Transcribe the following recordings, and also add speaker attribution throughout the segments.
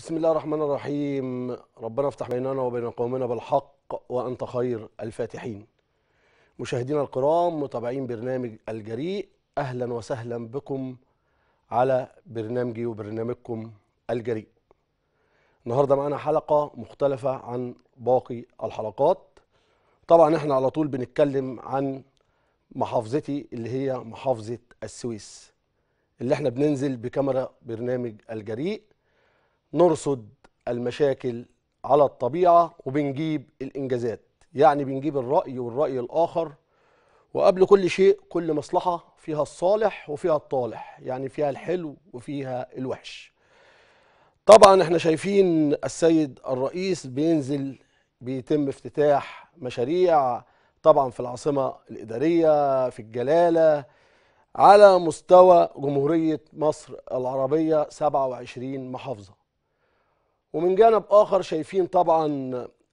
Speaker 1: بسم الله الرحمن الرحيم ربنا افتح بيننا وبين قومنا بالحق وأنت خير الفاتحين مشاهدينا الكرام متابعين برنامج الجريء أهلا وسهلا بكم على برنامجي وبرنامجكم الجريء النهارده معانا حلقة مختلفة عن باقي الحلقات طبعا احنا على طول بنتكلم عن محافظتي اللي هي محافظة السويس اللي احنا بننزل بكاميرا برنامج الجريء نرصد المشاكل على الطبيعة وبنجيب الإنجازات يعني بنجيب الرأي والرأي الآخر وقبل كل شيء كل مصلحة فيها الصالح وفيها الطالح يعني فيها الحلو وفيها الوحش طبعا احنا شايفين السيد الرئيس بينزل بيتم افتتاح مشاريع طبعا في العاصمة الإدارية في الجلالة على مستوى جمهورية مصر العربية 27 محافظة ومن جانب اخر شايفين طبعا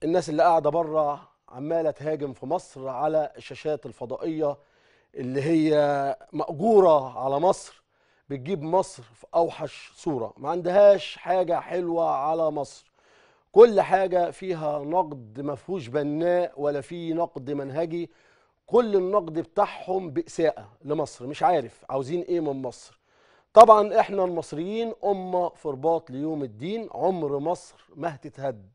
Speaker 1: الناس اللي قاعده بره عماله تهاجم في مصر على الشاشات الفضائيه اللي هي ماجوره على مصر بتجيب مصر في اوحش صوره ما عندهاش حاجه حلوه على مصر كل حاجه فيها نقد ما فيهوش بناء ولا فيه نقد منهجي كل النقد بتاعهم باساءه لمصر مش عارف عاوزين ايه من مصر طبعا احنا المصريين أمة في رباط ليوم الدين عمر مصر ما هتتهد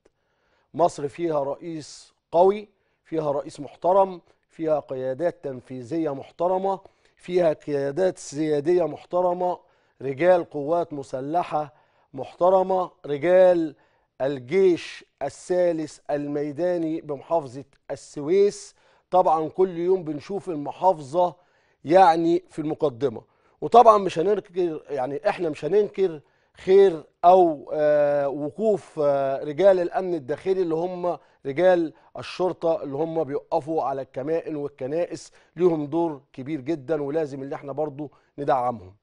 Speaker 1: مصر فيها رئيس قوي فيها رئيس محترم فيها قيادات تنفيذية محترمة فيها قيادات سيادية محترمة رجال قوات مسلحة محترمة رجال الجيش الثالث الميداني بمحافظة السويس طبعا كل يوم بنشوف المحافظة يعني في المقدمة وطبعا مش هننكر يعني احنا مش هننكر خير او آه، وقوف آه، رجال الامن الداخلي اللي هم رجال الشرطه اللي هم بيقفوا على الكمائن والكنائس ليهم دور كبير جدا ولازم اللي احنا برضو ندعمهم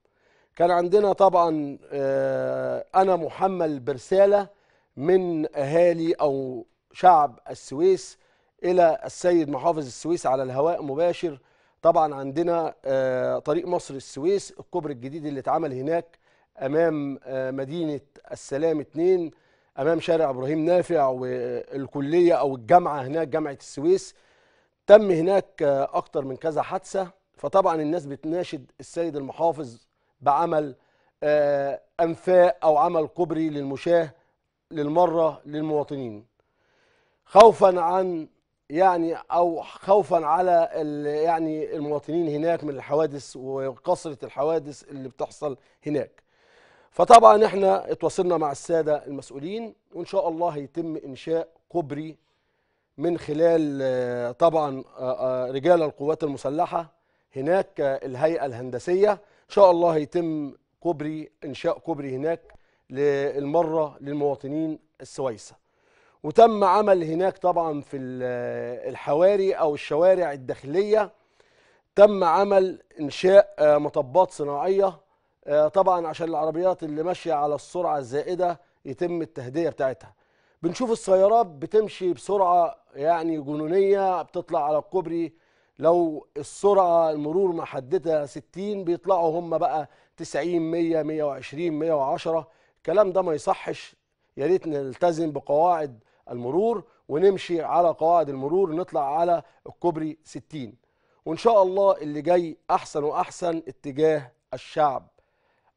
Speaker 1: كان عندنا طبعا آه، انا محمل برساله من اهالي او شعب السويس الى السيد محافظ السويس على الهواء مباشر طبعا عندنا آه، طريق مصر السويس الكوبري الجديد اللي اتعمل هناك امام آه، مدينه السلام 2 امام شارع ابراهيم نافع والكليه او الجامعه هناك جامعه السويس تم هناك آه، اكتر من كذا حادثه فطبعا الناس بتناشد السيد المحافظ بعمل انفاق او عمل كوبري للمشاه للمره للمواطنين خوفا عن يعني او خوفا على يعني المواطنين هناك من الحوادث وكثره الحوادث اللي بتحصل هناك فطبعا احنا اتواصلنا مع الساده المسؤولين وان شاء الله هيتم انشاء كوبري من خلال طبعا رجال القوات المسلحه هناك الهيئه الهندسيه ان شاء الله هيتم كوبري انشاء كوبري هناك للمره للمواطنين السويسه وتم عمل هناك طبعا في الحواري او الشوارع الداخليه تم عمل انشاء آه، مطبات صناعيه آه، طبعا عشان العربيات اللي ماشيه على السرعه الزائده يتم التهدئه بتاعتها بنشوف السيارات بتمشي بسرعه يعني جنونيه بتطلع على الكوبري لو السرعه المرور محدده 60 بيطلعوا هم بقى 90 100 120 110 الكلام ده ما يصحش يا ريت نلتزم بقواعد المرور ونمشي على قواعد المرور ونطلع على الكوبري 60 وإن شاء الله اللي جاي أحسن وأحسن اتجاه الشعب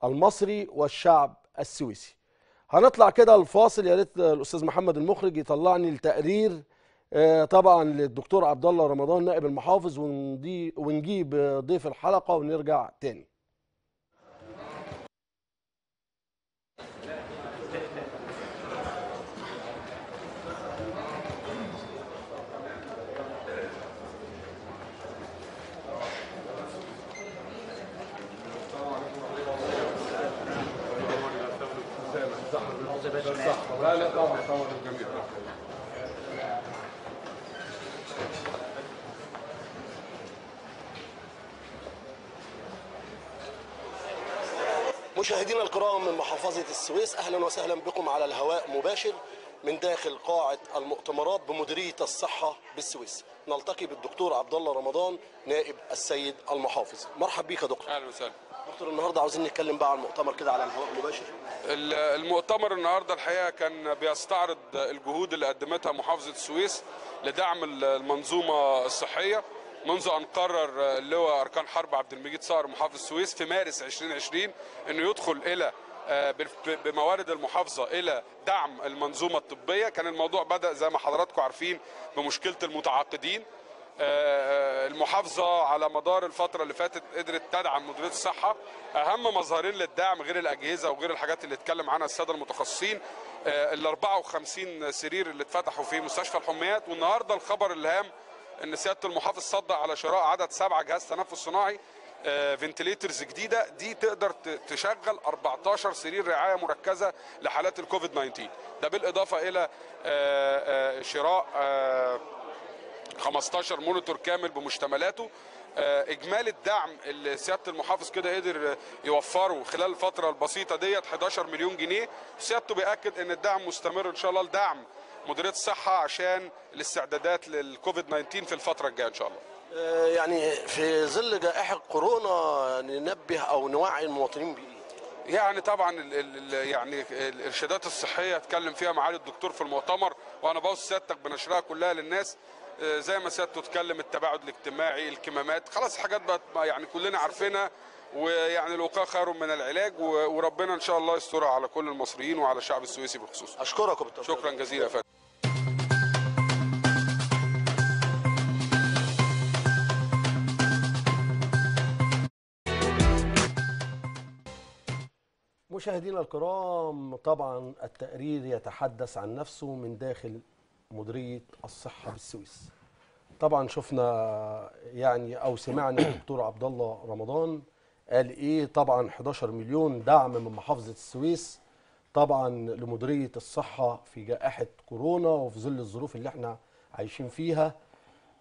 Speaker 1: المصري والشعب السويسي هنطلع كده الفاصل يا ريت الأستاذ محمد المخرج يطلعني التقرير آه، طبعا للدكتور عبد الله رمضان نائب المحافظ ونجيب ضيف الحلقة ونرجع تاني
Speaker 2: لا لا طبعا طبعا الجميع
Speaker 1: مشاهدينا الكرام من محافظة السويس أهلا وسهلا بكم على الهواء مباشر من داخل قاعة المؤتمرات بمديرية الصحة بالسويس نلتقي بالدكتور عبد الله رمضان نائب السيد المحافظ مرحب بك يا دكتور
Speaker 2: أهلا وسهلا دكتور
Speaker 1: النهارده عاوزين نتكلم بقى عن المؤتمر كده على الهواء المباشر
Speaker 2: المؤتمر النهارده الحقيقه كان بيستعرض الجهود اللي قدمتها محافظه السويس لدعم المنظومه الصحيه منذ ان قرر اللواء اركان حرب عبد المجيد صقر محافظ السويس في مارس 2020 انه يدخل الى آه، بموارد المحافظة إلى دعم المنظومة الطبية كان الموضوع بدأ زي ما حضراتكم عارفين بمشكلة المتعاقدين آه، آه، المحافظه على مدار الفتره اللي فاتت قدرت تدعم مديريه الصحه اهم مظهرين للدعم غير الاجهزه وغير الحاجات اللي اتكلم عنها الساده المتخصصين آه، ال 54 سرير اللي اتفتحوا في مستشفى الحميات والنهارده الخبر الهام ان سياده المحافظ صدق على شراء عدد سبعه جهاز تنفس صناعي فنتليترز جديده دي تقدر تشغل 14 سرير رعايه مركزه لحالات الكوفيد 19 ده بالاضافه الى شراء 15 مونيتور كامل بمشتملاته آه، اجمالي الدعم اللي سياده المحافظ كده قدر يوفره خلال الفتره البسيطه ديت 11 مليون جنيه سيادته بياكد ان الدعم مستمر ان شاء الله لدعم مديريه الصحه عشان الاستعدادات للكوفيد 19 في الفتره الجايه ان شاء الله
Speaker 1: آه، يعني في ظل جائحه كورونا ننبه او نوعي المواطنين بيه
Speaker 2: يعني طبعا الـ الـ يعني الارشادات الصحيه اتكلم فيها معالي الدكتور في المؤتمر وانا بوصي سيادتك بنشرها كلها للناس آه، زي ما سيادته اتكلم التباعد الاجتماعي الكمامات خلاص حاجات بقت يعني كلنا عارفينها ويعني الوقايه خير من العلاج وربنا ان شاء الله يسترها على كل المصريين وعلى الشعب السويسي بالخصوص اشكرك بالتوفيق شكرا جزيلا يا فندم
Speaker 1: مشاهدينا الكرام طبعا التقرير يتحدث عن نفسه من داخل مديريه الصحه بالسويس طبعا شفنا يعني او سمعنا الدكتور عبد الله رمضان قال ايه طبعا 11 مليون دعم من محافظه السويس طبعا لمديريه الصحه في جائحه كورونا وفي ظل الظروف اللي احنا عايشين فيها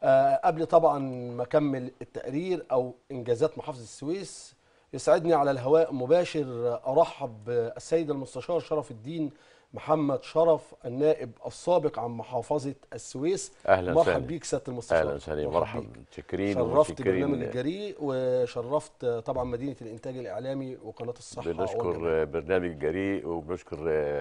Speaker 1: أه قبل طبعا ما اكمل التقرير او انجازات محافظه السويس يسعدني على الهواء مباشر آه، ارحب بالسيد المستشار شرف الدين محمد شرف النائب السابق عن محافظة السويس أهلا مرحب بيك سيادة المستشار أهلا سهلا مرحب
Speaker 3: شكرين شرفت برنامج الجريء
Speaker 1: وشرفت طبعا مدينة الإنتاج الإعلامي وقناة الصحة بنشكر
Speaker 3: برنامج الجريء وبنشكر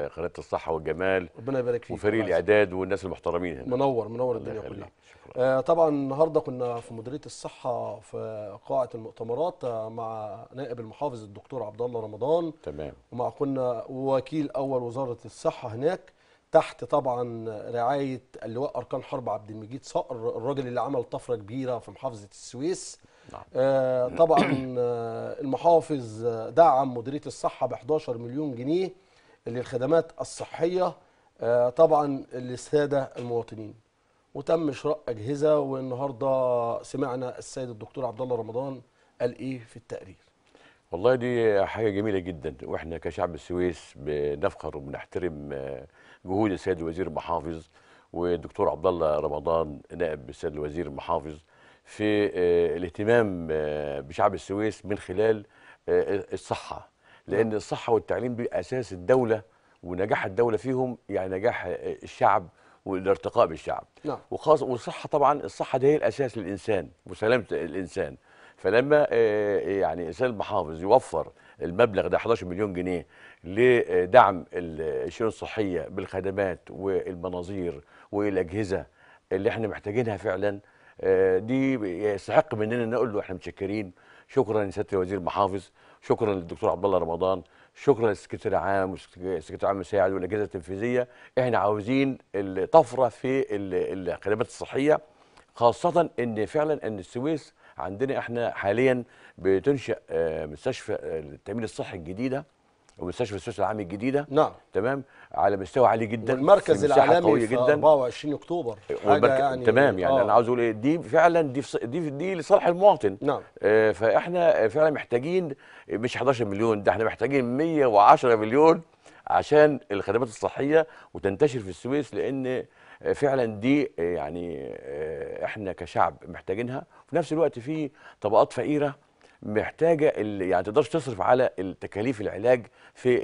Speaker 3: قناة الصحة والجمال ربنا يبارك فيك وفريق الإعداد والناس المحترمين هنا منور منور الدنيا كلها
Speaker 1: آه، طبعا النهارده كنا في مديريه الصحه في قاعه المؤتمرات آه، مع نائب المحافظ الدكتور عبد الله رمضان تمام ومع كنا وكيل اول وزاره الصحه الصحه هناك تحت طبعا رعايه اللواء اركان حرب عبد المجيد صقر الراجل اللي عمل طفره كبيره في محافظه السويس نعم. آه طبعا آه، المحافظ آه، دعم مديريه الصحه ب 11 مليون جنيه للخدمات الصحيه آه طبعا للساده المواطنين وتم شراء اجهزه والنهارده سمعنا السيد الدكتور عبد الله رمضان قال ايه في التقرير
Speaker 3: والله دي حاجة جميلة جدا واحنا كشعب السويس بنفخر وبنحترم آه، جهود السيد الوزير المحافظ والدكتور عبد الله رمضان نائب السيد الوزير المحافظ في آه، الاهتمام آه، بشعب السويس من خلال الصحة لأن نعم. الصحة والتعليم دي أساس الدولة ونجاح الدولة فيهم يعني نجاح الشعب والارتقاء بالشعب نعم. وخاصة والصحة طبعا الصحة دي هي الأساس للإنسان وسلامة الإنسان فلما آه، آه، يعني سيد المحافظ يوفر المبلغ ده 11 مليون جنيه لدعم الشؤون الصحيه بالخدمات والمناظير والاجهزه اللي احنا محتاجينها فعلا آه، دي يستحق مننا نقول له احنا متشكرين شكرا لسياده الوزير المحافظ شكرا للدكتور عبد الله رمضان شكرا للسكرتير العام والسكرتير العام المساعد والاجهزه التنفيذيه احنا عاوزين الطفره في الخدمات الصحيه خاصه ان فعلا ان السويس عندنا احنا حاليا بتنشا آه، مستشفى آه، التامين الصحي الجديده ومستشفى السويس العامي الجديده نعم تمام على مستوى عالي جدا المركز العالمي في جدا
Speaker 1: 24 اكتوبر حاجة يعني تمام يعني أوه. انا
Speaker 3: عاوز اقول إيه، دي فعلا دي دي دي لصالح المواطن نعم آه فاحنا فعلا محتاجين مش 11 مليون ده احنا محتاجين 110 مليون عشان الخدمات الصحيه وتنتشر في السويس لان فعلا دي آه، يعني آه، احنا كشعب محتاجينها وفي نفس الوقت في طبقات فقيره محتاجه يعني تقدرش تصرف على التكاليف العلاج في آه،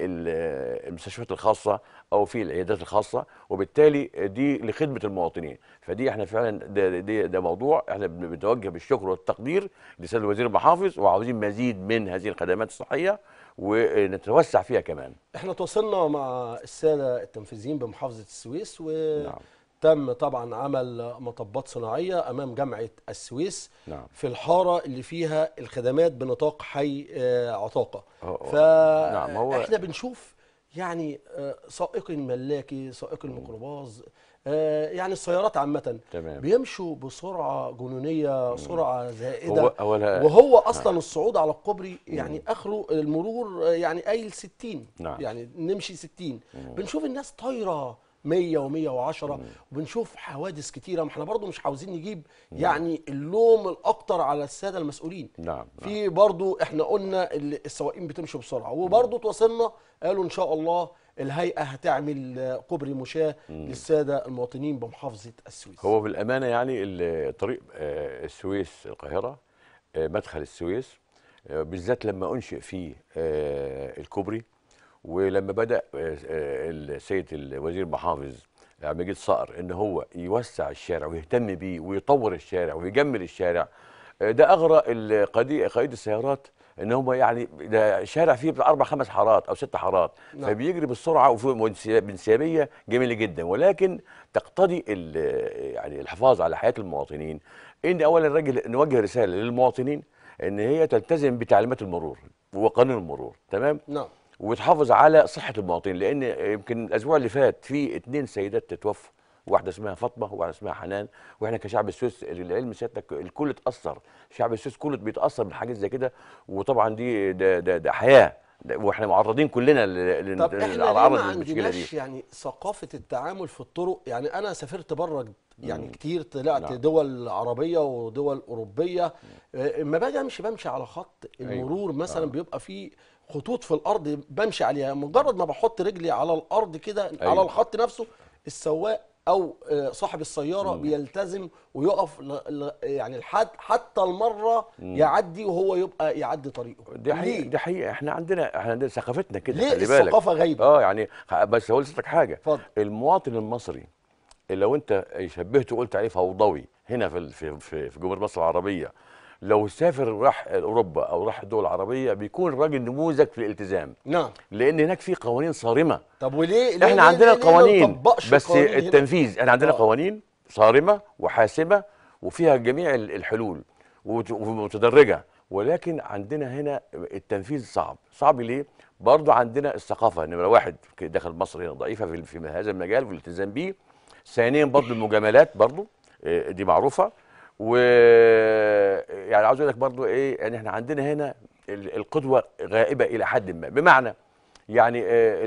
Speaker 3: المستشفيات الخاصه او في العيادات الخاصه وبالتالي دي لخدمه المواطنين فدي احنا فعلا ده, ده, ده موضوع احنا بنتوجه بالشكر والتقدير لسيد الوزير المحافظ وعاوزين مزيد من هذه الخدمات الصحيه ونتوسع فيها كمان
Speaker 1: احنا تواصلنا مع الساده التنفيذيين بمحافظه السويس و نعم. تم طبعا عمل مطبات صناعية أمام جامعة السويس نعم. في الحارة اللي فيها الخدمات بنطاق حي آه، عطاقة فإحنا نعم هو... بنشوف يعني آه، سائق الملاكي سائق الميكروباص آه، يعني السيارات عامة بيمشوا بسرعة جنونية سرعة زائدة هو أولا وهو نعم. أصلا نعم. الصعود على الكوبري يعني آخره المرور يعني قايل 60 نعم. يعني نمشي 60 بنشوف الناس طايرة 100 و110 وبنشوف حوادث كتيره ما احنا برضو مش عاوزين نجيب يعني اللوم الاكتر على الساده المسؤولين نعم. في نعم. برضو احنا قلنا السواقين بتمشي بسرعه وبرضو توصلنا قالوا ان شاء الله الهيئه هتعمل كوبري مشاه للساده المواطنين بمحافظه السويس
Speaker 3: هو بالامانه يعني الطريق آه، السويس القاهره آه، مدخل السويس آه، بالذات لما انشئ فيه الكوبري ولما بدا آه، آه، السيد الوزير محافظ مجيد صقر ان هو يوسع الشارع ويهتم بيه ويطور الشارع ويجمل الشارع آه، ده اغرى قائد السيارات ان هم يعني ده شارع فيه اربع خمس حارات او ست حارات نعم. فبيجري بالسرعه وبانسيابيه جميله جدا ولكن تقتضي يعني الحفاظ على حياه المواطنين ان اولا الرجل نوجه رساله للمواطنين ان هي تلتزم بتعليمات المرور وقانون المرور تمام نعم وتحافظ على صحه المواطنين لان يمكن الاسبوع اللي فات في اثنين سيدات تتوفوا واحده اسمها فاطمه وواحده اسمها حنان واحنا كشعب السويس للعلم سيادتك الكل اتاثر شعب السويس كله بيتاثر من حاجات زي كده وطبعا دي ده, ده, ده حياه واحنا معرضين كلنا للعرض للمشكله دي
Speaker 1: يعني ثقافه التعامل في الطرق يعني انا سافرت بره يعني كتير طلعت نعم. دول عربيه ودول اوروبيه آه، ما باجي امشي بمشي على خط أيوة. المرور أيوة. مثلا آه. بيبقى فيه خطوط في الارض بمشي عليها مجرد ما بحط رجلي على الارض كده أيوة. على الخط نفسه السواق او آه، صاحب السياره مم. بيلتزم ويقف ل... يعني لحد حتى المره مم. يعدي وهو يبقى يعدي طريقه دي حقيقه دي حقيقه
Speaker 3: احنا عندنا احنا عندنا ثقافتنا كده ليه خلي بالك الثقافه غايبه اه يعني بس هقول لك حاجه فضل. المواطن المصري اللي لو انت شبهته وقلت عليه فوضوي هنا في في في جمهور مصر العربيه لو سافر راح اوروبا او راح الدول العربيه بيكون الراجل نموذج في الالتزام نعم لان هناك في قوانين صارمه
Speaker 1: طب وليه احنا ليه عندنا ليه قوانين بس التنفيذ احنا عندنا أوه.
Speaker 3: قوانين صارمه وحاسمه وفيها جميع الحلول ومتدرجه ولكن عندنا هنا التنفيذ صعب صعب ليه برضو عندنا الثقافه نمره واحد دخل مصر هنا ضعيفه في, في هذا المجال والالتزام بيه ثانيا برضو المجاملات برضو آه، دي معروفه و يعني عاوز اقول لك برضو ايه يعني احنا عندنا هنا القدوه غائبه الى حد ما بمعنى يعني آه،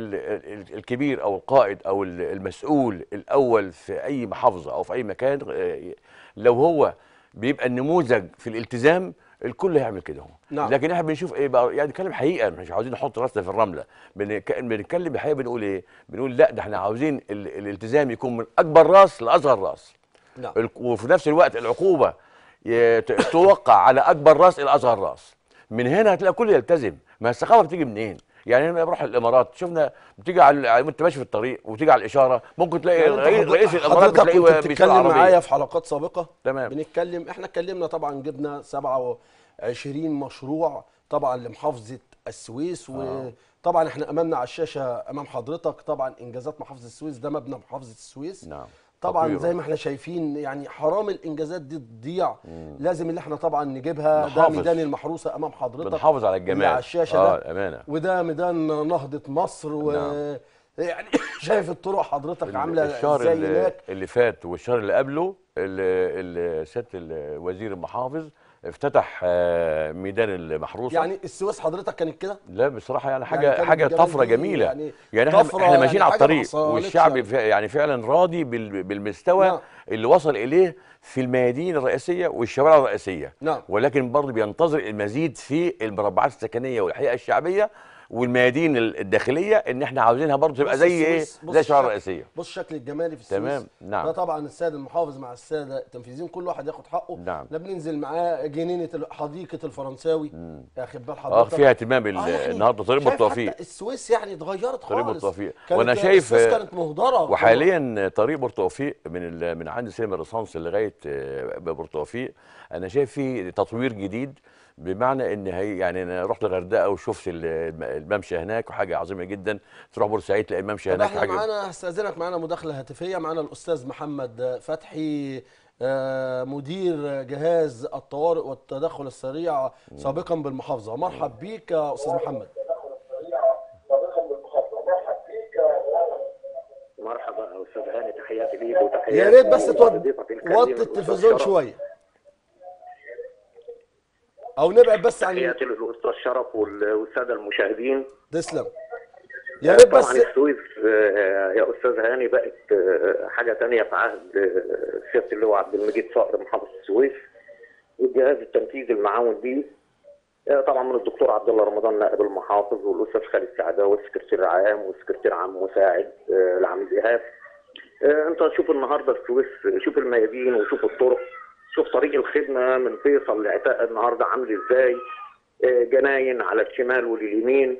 Speaker 3: الكبير او القائد او المسؤول الاول في اي محافظه او في اي مكان آه، لو هو بيبقى النموذج في الالتزام الكل هيعمل كده هو نعم. لكن احنا بنشوف ايه بقى يعني نتكلم حقيقه مش عاوزين نحط راسنا في الرمله بنتكلم بحقيقه بنقول ايه بنقول لا ده احنا عاوزين الالتزام يكون من اكبر راس لاصغر راس نعم. وفي نفس الوقت العقوبه توقع على اكبر راس الى اصغر راس من هنا هتلاقي كله يلتزم ما الثقافه بتيجي منين يعني انا بروح الامارات شفنا بتيجي على وانت ماشي في الطريق وتيجي على الاشاره ممكن تلاقي يعني رئيس الامارات بتلاقيه بيتكلم معايا في
Speaker 1: حلقات سابقه تمام بنتكلم احنا اتكلمنا طبعا جبنا 27 مشروع طبعا لمحافظه السويس آه. وطبعا احنا امامنا على الشاشه امام حضرتك طبعا انجازات محافظه السويس ده مبنى محافظه السويس نعم طبعا تطويره. زي ما احنا شايفين يعني حرام الانجازات دي تضيع لازم اللي احنا طبعا نجيبها نحافظ. ده ميدان المحروسه امام حضرتك بنحافظ على الجمال على الشاشه
Speaker 3: آه ده أمانة.
Speaker 1: وده ميدان نهضه مصر و... نعم. يعني شايف الطرق حضرتك عامله الشهر ازاي اللي,
Speaker 3: اللي فات والشهر اللي قبله سياده الوزير المحافظ افتتح آه، ميدان المحروسه يعني
Speaker 1: السويس حضرتك كانت كده
Speaker 3: لا بصراحه يعني حاجه يعني حاجه طفره جميله يعني, يعني طفرة احنا, احنا يعني ماشيين يعني على الطريق والشعب يعني فعلا راضي بالمستوى نعم. اللي وصل اليه في الميادين الرئيسيه والشوارع الرئيسيه نعم. ولكن برضه بينتظر المزيد في المربعات السكنيه والحقيقه الشعبيه والميادين الداخليه ان احنا عاوزينها برضه تبقى زي ايه زي الشوارع الرئيسيه
Speaker 1: بص الشكل الجمالي في السويس تمام نعم ده طبعا السيد المحافظ مع الساده التنفيذيين كل واحد ياخد حقه نعم لا بننزل معاه جنينه حديقه الفرنساوي اخد بال آه، حضرتك اه فيها اهتمام آه، يعني النهارده طريق بورتوفيق السويس يعني اتغيرت خالص طريق بورتوفيق وانا شايف كانت مهدره وحاليا
Speaker 3: طريق بورتوفيق من من عند سينما ريسانس لغايه بورتوفيق آه، انا شايف فيه تطوير جديد بمعنى ان هي يعني انا رحت الغردقه وشفت الممشى هناك وحاجه عظيمه جدا تروح بورسعيد تلاقي الممشى هناك حاجه معانا
Speaker 1: هستاذنك معانا مداخله هاتفيه معانا الاستاذ محمد فتحي آه، مدير جهاز الطوارئ والتدخل السريع سابقا بالمحافظه مرحب بيك يا استاذ محمد
Speaker 4: مرحبا استاذ هاني تحياتي ليك وتحياتي يا ريت بس توطي
Speaker 1: التلفزيون شويه
Speaker 4: او نبعد بس عن تحياتي للاستاذ شرف والساده المشاهدين
Speaker 1: تسلم
Speaker 5: آه، يا ريت بس طبعا
Speaker 4: السويس آه، يا استاذ هاني بقت آه، حاجه ثانيه في عهد سياده اللواء عبد المجيد صقر محافظ السويس والجهاز التنفيذي المعاون بيه طبعا من الدكتور عبد الله رمضان نائب المحافظ والاستاذ خالد سعداوي السكرتير العام والسكرتير عام مساعد العميد ايهاب انت شوف النهارده السويس شوف الميادين وشوف الطرق شوف طريق الخدمه من فيصل لعتاق النهارده عامل ازاي آه، جناين على الشمال واليمين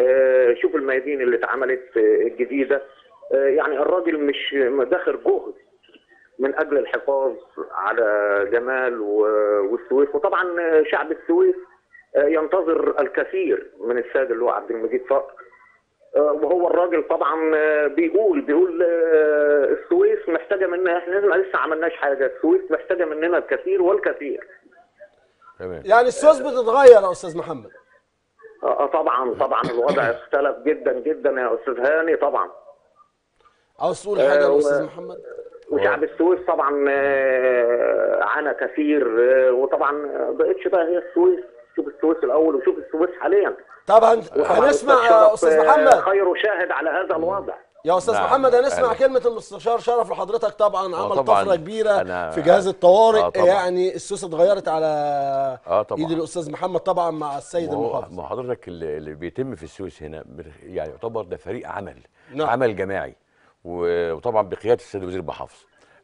Speaker 4: آه، شوف الميادين اللي اتعملت آه، الجديده يعني الراجل مش داخل جهد من اجل الحفاظ على جمال والسويس وطبعا شعب السويس ينتظر الكثير من الساد اللي هو عبد المجيد فقر آه، وهو الراجل طبعا آه، بيقول بيقول آه، السويس محتاجه مننا احنا لسه عملناش حاجه السويس محتاجه مننا الكثير والكثير
Speaker 5: تمام
Speaker 1: يعني السويس بتتغير يا استاذ محمد
Speaker 4: اه طبعا طبعا الوضع اختلف جدا جدا يا استاذ هاني طبعا
Speaker 1: عاوز تقول حاجه يا استاذ محمد
Speaker 4: وشعب السويس طبعا عانى كثير وطبعا بقتش بقى هي السويس شوف السويس الاول وشوف السويس حاليا
Speaker 5: طبعا هنسمع يا استاذ محمد
Speaker 1: آه، خير شاهد على هذا الوضع يا استاذ نعم. محمد هنسمع أنا... كلمه المستشار شرف لحضرتك طبعا آه، عمل طبعًا. طفره كبيره أنا... في جهاز الطوارئ آه يعني السوسه اتغيرت على آه طبعًا. ايد الاستاذ
Speaker 3: محمد طبعا مع السيد المحافظ ما حضرتك اللي بيتم في السويس هنا يعني يعتبر ده فريق عمل نعم. عمل جماعي وطبعا بقياده السيد وزير المحافظ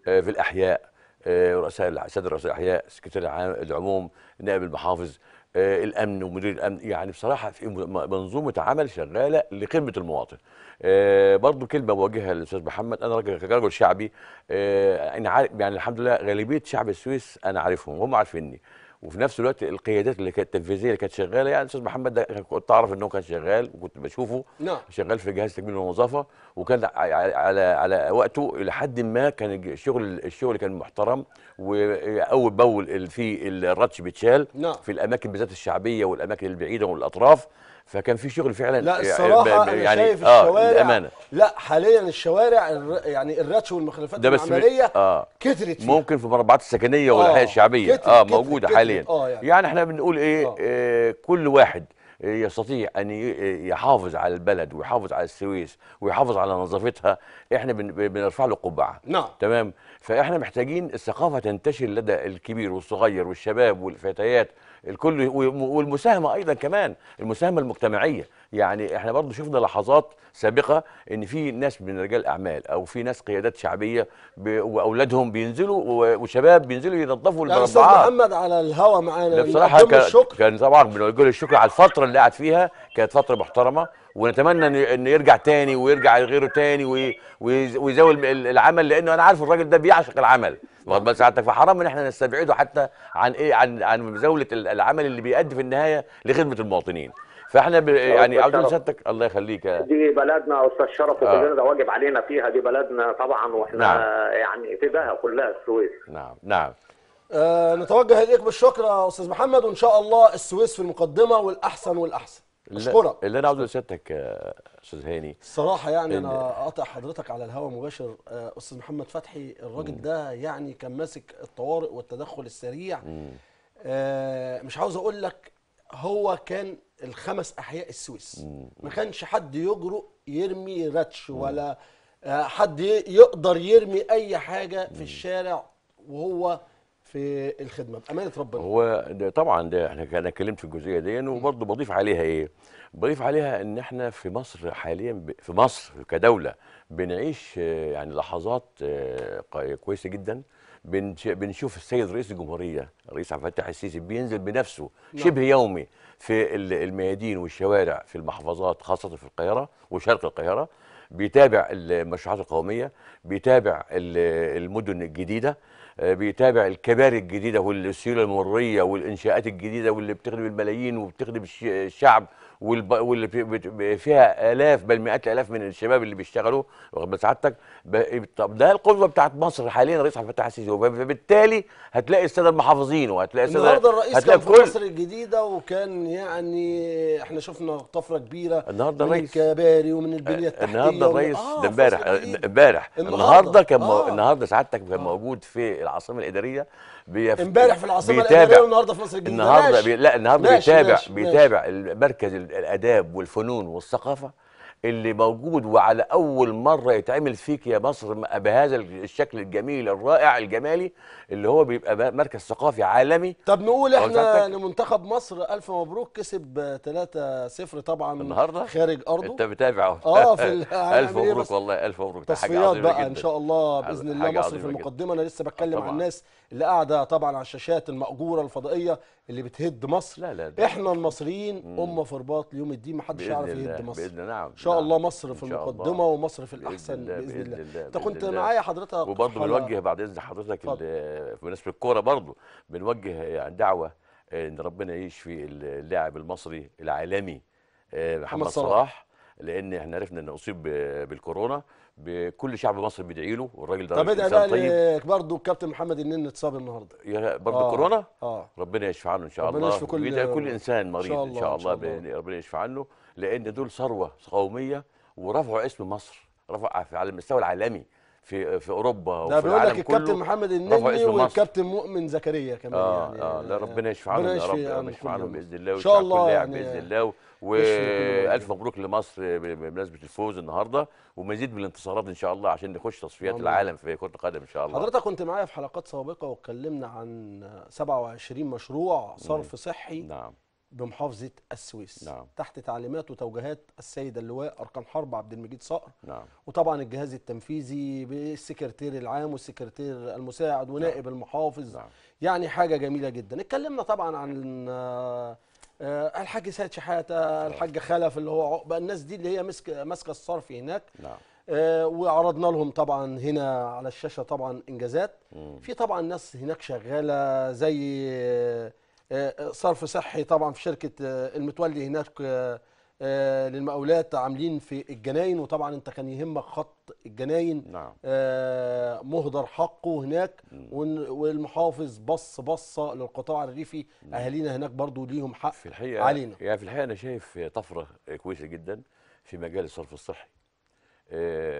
Speaker 3: آه، في الاحياء رؤساء سيد رؤساء الاحياء سكرتير العام العموم نائب المحافظ آه، الامن ومدير الامن يعني بصراحه في منظومه عمل شغاله لخدمه المواطن آه، برضو كلمه بوجهها للاستاذ محمد انا راجل كرجل شعبي انا آه، يعني عارف يعني الحمد لله غالبيه شعب السويس انا عارفهم وهم عارفيني وفي نفس الوقت القيادات اللي كانت التنفيذيه اللي كانت شغاله يعني الاستاذ محمد ده كنت اعرف ان هو كان شغال وكنت بشوفه نعم شغال في جهاز تكميل الوظافه وكان على على, وقته الى حد ما كان الشغل الشغل كان محترم واول باول في الراتش بيتشال نعم في الاماكن بالذات الشعبيه والاماكن البعيده والاطراف فكان في شغل فعلا لا يعني الصراحه يعني انا شايف آه الشوارع الأمانة.
Speaker 1: لا حاليا الشوارع يعني الرتش والمخلفات العمليه آه
Speaker 3: كترت ممكن في المربعات السكنيه آه الشعبيه كترت اه كترت موجوده كترت حاليا آه يعني. يعني احنا بنقول ايه, آه. آه كل واحد يستطيع ان يحافظ على البلد ويحافظ على السويس ويحافظ على نظافتها احنا بنرفع له قبعه نعم تمام فاحنا محتاجين الثقافه تنتشر لدى الكبير والصغير والشباب والفتيات الكل والمساهمه ايضا كمان المساهمه المجتمعيه يعني احنا برضه شفنا لحظات سابقه ان في ناس من رجال اعمال او في ناس قيادات شعبيه واولادهم بينزلوا وشباب بينزلوا ينظفوا المربعات استاذ محمد
Speaker 1: على الهوا معانا بصراحه
Speaker 3: كان طبعا بنقول الشكر على الفتره اللي قعد فيها كانت فتره محترمه ونتمنى انه يرجع تاني ويرجع غيره تاني ويزاول العمل لانه انا عارف الراجل ده بيعشق العمل واخد بال سعادتك فحرام ان احنا نستبعده حتى عن ايه عن عن مزاوله العمل اللي بيؤدي في النهايه لخدمه المواطنين فاحنا يعني عاوزين سيادتك الله يخليك
Speaker 4: دي بلدنا يا استاذ شرف وكلنا آه. ده واجب علينا فيها دي بلدنا طبعا واحنا نعم. يعني
Speaker 3: فداها كلها السويس نعم
Speaker 1: نعم آه نتوجه اليك بالشكر يا استاذ محمد وان شاء الله السويس في المقدمه والاحسن والاحسن اشكرك
Speaker 3: اللي انا عاوزه لسيادتك يا استاذ هاني الصراحه يعني انا
Speaker 1: اقاطع حضرتك على الهواء مباشر آه، استاذ محمد فتحي الراجل ده يعني كان ماسك الطوارئ والتدخل السريع آه مش عاوز اقول لك هو كان الخمس احياء السويس ما كانش حد يجرؤ يرمي راتش ولا آه، حد يقدر يرمي اي حاجه في الشارع وهو في الخدمه بامانه ربنا
Speaker 3: هو ده طبعا ده احنا انا اتكلمت في الجزئيه دي وبرضه بضيف عليها ايه بضيف عليها ان احنا في مصر حاليا في مصر كدوله بنعيش آه، يعني لحظات آه، كويسه جدا بنشوف السيد رئيس الجمهوريه الرئيس عبد الفتاح السيسي بينزل بنفسه نعم. شبه يومي في الميادين والشوارع في المحافظات خاصه في القاهره وشرق القاهره بيتابع المشروعات القوميه بيتابع المدن الجديده آه، بيتابع الكباري الجديده والسيوله المريه والانشاءات الجديده واللي بتخدم الملايين وبتخدم الشعب واللي فيها الاف بل مئات الالاف من الشباب اللي بيشتغلوا واخد سعادتك طب ده القدوه بتاعت مصر حاليا الرئيس عبد الفتاح السيسي وبالتالي هتلاقي الساده المحافظين وهتلاقي الساده النهارده الرئيس كان في مصر
Speaker 1: الجديده وكان يعني احنا شفنا طفره كبيره النهارده من الرئيس
Speaker 3: الكباري ومن البنيه آه، التحتيه النهارده الرئيس آه ده امبارح امبارح النهارده كان آه. النهارده سعادتك كان موجود في العاصمه الاداريه بيف... امبارح في العاصمه الاداريه والنهارده في مصر الجديده النهارده بي... لا النهارده بيتابع ماشي بيتابع ماشي. المركز الاداب والفنون والثقافه اللي موجود وعلى اول مره يتعمل فيك يا مصر بهذا الشكل الجميل الرائع الجمالي اللي هو بيبقى مركز ثقافي عالمي طب نقول احنا
Speaker 1: لمنتخب مصر الف مبروك كسب 3-0 طبعا النهارده خارج ارضه انت بتابع
Speaker 2: اهو اه في الف مبروك والله الف مبروك تصفيات بقى جداً. ان شاء الله باذن الله مصر في
Speaker 1: المقدمه انا لسه بتكلم عن الناس اللي قاعده طبعا على الشاشات المأجوره الفضائيه اللي بتهد مصر لا لا احنا المصريين امه في رباط ليوم الدين محدش يعرف يهد مصر باذن نعم شاء الله مصر في المقدمه الله. ومصر في الاحسن باذن الله, بإذن الله. انت كنت معايا
Speaker 3: حضرتك وبرضه بنوجه بعد اذن حضرتك بالنسبه للكوره برضه بنوجه يعني دعوه ان ربنا يشفي اللاعب المصري العالمي آه، محمد صلاح لان احنا عرفنا انه اصيب بالكورونا بكل شعب مصر بيدعي له والراجل ده طب ادعي طيب
Speaker 1: برضه الكابتن محمد النين اتصاب النهارده يا برضه آه كورونا آه
Speaker 3: ربنا يشفي عنه ان شاء ربنا الله ربنا يشفي كل كل انسان مريض ان شاء الله, إن شاء الله. ربنا يشفي عنه لان دول ثروه قوميه ورفعوا اسم مصر رفع على المستوى العالمي في في اوروبا وفي العالم لك الكابتن كله الكابتن محمد النني والكابتن
Speaker 1: مؤمن زكريا كمان آه يعني
Speaker 3: اه لا ربنا يشفع لهم يا رب ربنا يعني يشفع لهم باذن الله ويشفع كل لاعب يعني باذن الله والف مبروك لمصر بمناسبه الفوز النهارده ومزيد من الانتصارات ان شاء الله عشان نخش تصفيات العالم في كره القدم ان شاء الله حضرتك
Speaker 1: كنت معايا في حلقات سابقه واتكلمنا عن 27 مشروع صرف نعم. صحي نعم بمحافظه السويس نعم. تحت تعليمات وتوجيهات السيد اللواء اركان حرب عبد المجيد صقر نعم. وطبعا الجهاز التنفيذي بالسكرتير العام والسكرتير المساعد ونائب نعم. المحافظ نعم. يعني حاجه جميله جدا اتكلمنا طبعا عن آه، الحاج سيد شحاته نعم. الحاج خلف اللي هو عقبه الناس دي اللي هي مسك ماسكه الصرف هناك نعم. آه وعرضنا لهم طبعا هنا على الشاشه طبعا انجازات في طبعا ناس هناك شغاله زي آه، آه، صرف صحي طبعا في شركه آه، المتولي هناك للمقاولات عاملين في الجناين وطبعا انت كان يهمك خط الجناين نعم. مهدر حقه هناك والمحافظ بص بصه للقطاع الريفي اهالينا هناك برضو ليهم حق في الحقيقة علينا
Speaker 3: يعني في الحقيقه انا شايف طفره كويسه جدا في مجال الصرف الصحي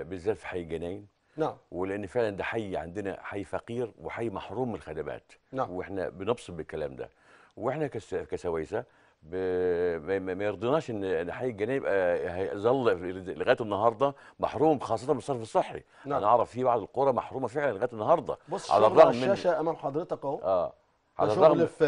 Speaker 3: بالذات في حي الجناين نعم ولان فعلا ده حي عندنا حي فقير وحي محروم من الخدمات نعم واحنا بنبصم بالكلام ده واحنا كسويسه ما يرضيناش ان حي الجنيه يبقى هيظل لغايه النهارده محروم خاصه من الصرف الصحي نعم. انا اعرف في بعض القرى محرومه فعلا لغايه النهارده بص على الرغم من الشاشه
Speaker 1: امام حضرتك اهو اه على الرغم في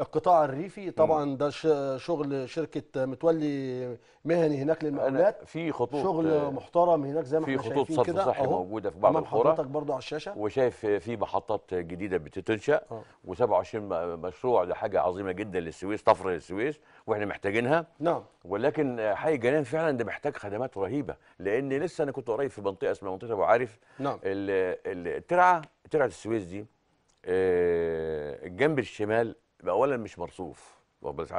Speaker 1: القطاع الريفي طبعا ده شغل شركه متولي مهني هناك للمقاولات
Speaker 3: في خطوط شغل
Speaker 1: محترم هناك زي ما احنا شايفين كده في خطوط صرف صحي موجوده في بعض القرى حضرتك برضو على الشاشه
Speaker 3: وشايف في محطات جديده بتتنشا آه. و27 مشروع لحاجه عظيمه جدا للسويس طفره للسويس واحنا محتاجينها نعم ولكن حي جنان فعلا ده محتاج خدمات رهيبه لان لسه انا كنت قريب في منطقه اسمها منطقه ابو عارف نعم الترعه ترعه السويس دي آه، الجنب الشمال اولا مش مرصوف